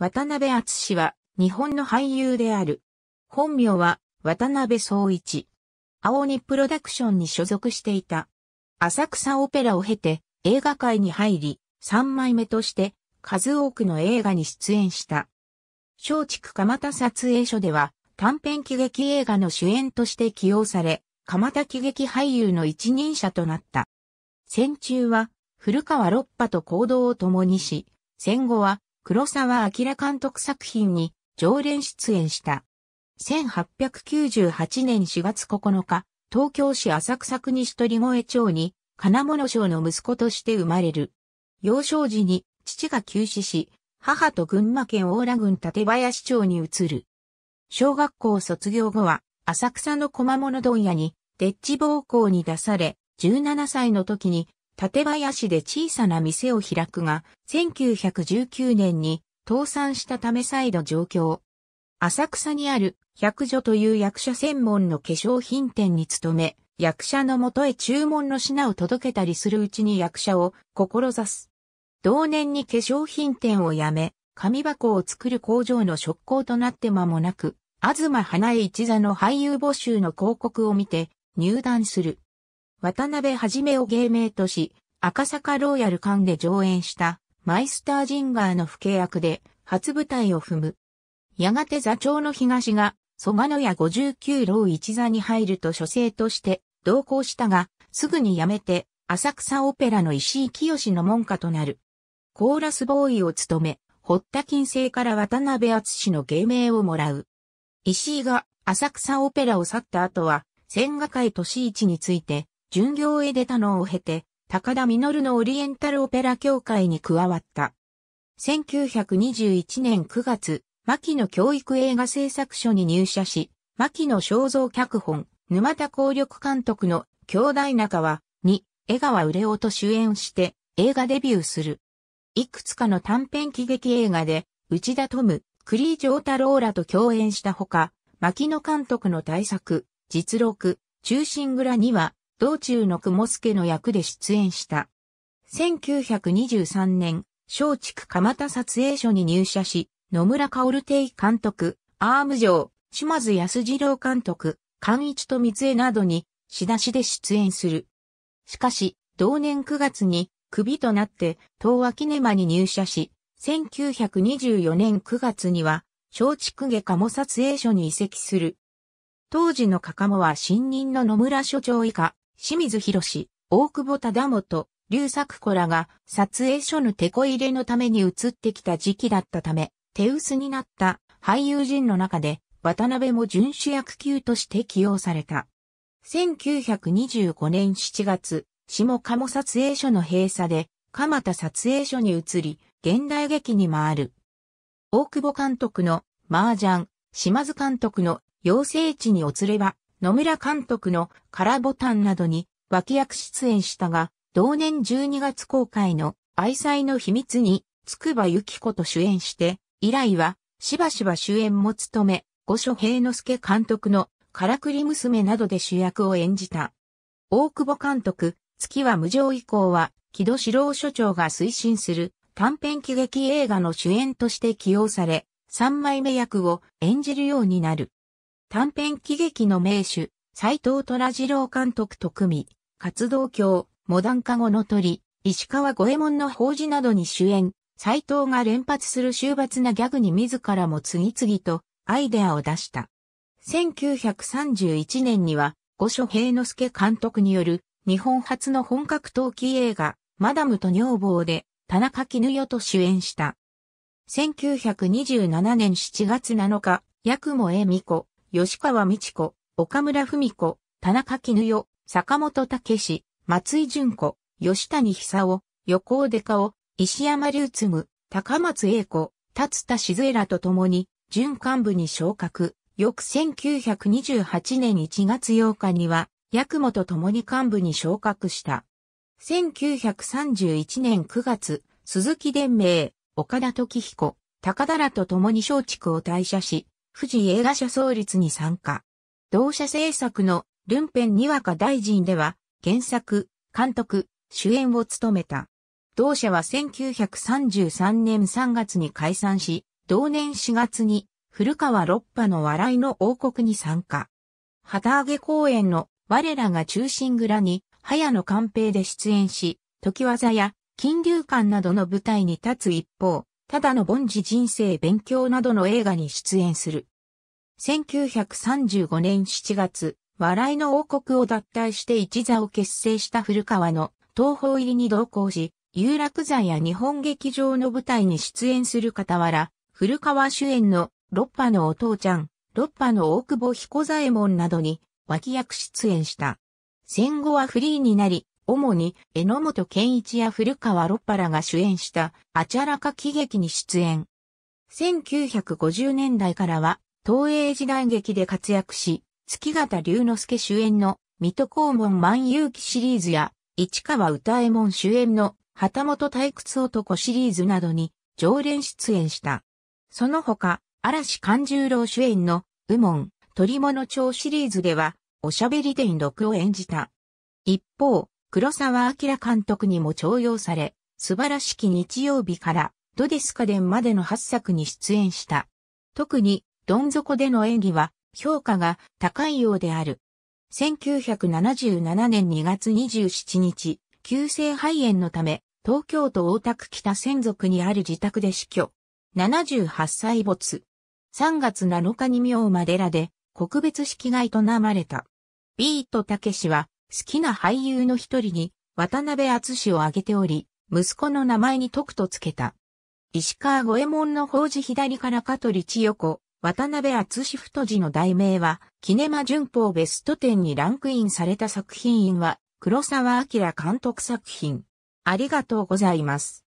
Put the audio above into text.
渡辺厚氏は、日本の俳優である。本名は、渡辺総一。青鬼プロダクションに所属していた。浅草オペラを経て、映画界に入り、三枚目として、数多くの映画に出演した。松竹蒲田撮影所では、短編喜劇映画の主演として起用され、蒲田喜劇俳優の一人者となった。戦中は、古川六波と行動を共にし、戦後は、黒沢明監督作品に常連出演した。1898年4月9日、東京市浅草区西鳥越町に金物賞の息子として生まれる。幼少時に父が急死し、母と群馬県大良郡立林町に移る。小学校卒業後は浅草の小間物問屋に、デッチ暴行に出され、17歳の時に館林で小さな店を開くが、1919年に倒産したため再度上京。浅草にある百女という役者専門の化粧品店に勤め、役者のもとへ注文の品を届けたりするうちに役者を志す。同年に化粧品店を辞め、紙箱を作る工場の職工となって間もなく、東花江一座の俳優募集の広告を見て入団する。渡辺はじめを芸名とし、赤坂ローヤル館で上演したマイスタージンガーの不契約で初舞台を踏む。やがて座長の東が、蘇我野屋59老一座に入ると書生として同行したが、すぐに辞めて、浅草オペラの石井清の門下となる。コーラスボーイを務め、堀田金星から渡辺厚の芸名をもらう。石井が浅草オペラを去った後は、千賀会都市一について、巡業へ出たのを経て、高田実のオリエンタルオペラ協会に加わった。1921年9月、牧野教育映画制作所に入社し、牧野肖像脚本、沼田効力監督の兄弟仲は、に、江川売れと主演して映画デビューする。いくつかの短編喜劇映画で、内田富、栗城太郎らと共演したほか、牧野監督の大作、実録、中心蔵には、道中の雲助の役で出演した。1923年、松竹蒲田撮影所に入社し、野村薫亭監督、アーム城、島津安二郎監督、関一と三江などに、仕出しで出演する。しかし、同年9月に、首となって、東和キネマに入社し、1924年9月には、松竹下鴨撮影所に移籍する。当時の加鴨は新任の野村所長以下、清水博士、大久保忠元、劉作子らが撮影所の手こ入れのために移ってきた時期だったため、手薄になった俳優陣の中で渡辺も準主役級として起用された。1925年7月、下鴨撮影所の閉鎖で、蒲田撮影所に移り、現代劇に回る。大久保監督の麻雀、島津監督の養成地におつれば野村監督のカラボタンなどに脇役出演したが、同年12月公開の愛妻の秘密に、つくばゆき子と主演して、以来は、しばしば主演も務め、五所平之助監督の、カラクリ娘などで主役を演じた。大久保監督、月は無情以降は、木戸志郎所長が推進する短編喜劇映画の主演として起用され、三枚目役を演じるようになる。短編喜劇の名手、斎藤虎次郎監督と組み、活動協、モダン化後の鳥、石川五右衛門の法事などに主演、斎藤が連発する終罰なギャグに自らも次々とアイデアを出した。1931年には、五所平之助監督による日本初の本格陶器映画、マダムと女房で、田中絹代と主演した。1927年7月7日、八雲恵美子、吉川美智子、岡村文子、田中絹代、坂本武史、松井淳子、吉谷久夫、横尾出香石山隆嗣、高松栄子、達田静江らと共に、準幹部に昇格。翌1928年1月8日には、八雲と共に幹部に昇格した。1931年9月、鈴木伝明、岡田時彦、高田らと共に松竹を退社し、富士映画社創立に参加。同社制作のルンペンにわか大臣では原作、監督、主演を務めた。同社は1933年3月に解散し、同年4月に古川六波の笑いの王国に参加。旗揚げ公演の我らが中心蔵に、早野寛平で出演し、時技や金流館などの舞台に立つ一方、ただの凡事人生勉強などの映画に出演する。1935年7月、笑いの王国を脱退して一座を結成した古川の東方入りに同行し、有楽座や日本劇場の舞台に出演する傍ら、古川主演の六波のお父ちゃん、六波の大久保彦左衛門などに脇役出演した。戦後はフリーになり、主に榎本健一や古川六波らが主演したあちゃらか喜劇に出演。1950年代からは東映時代劇で活躍し、月形龍之介主演の水戸黄門万有記シリーズや、市川歌右衛門主演の旗本退屈男シリーズなどに常連出演した。その他、嵐勘十郎主演の右門、鳥物町シリーズでは、おしゃべり伝録を演じた。一方、黒沢明監督にも重用され、素晴らしき日曜日から、ドィスカデンまでの8作に出演した。特に、どん底での演技は評価が高いようである。1977年2月27日、急性肺炎のため、東京都大田区北専属にある自宅で死去。78歳没。3月7日に明馬寺で、告別式が営まれた。ビートたけしは、好きな俳優の一人に、渡辺厚氏を挙げており、息子の名前に徳とつけた。石川五右衛門の法事左から香取千代子、渡辺厚志太次の題名は、キネマ旬報ベスト10にランクインされた作品は、黒沢明監督作品。ありがとうございます。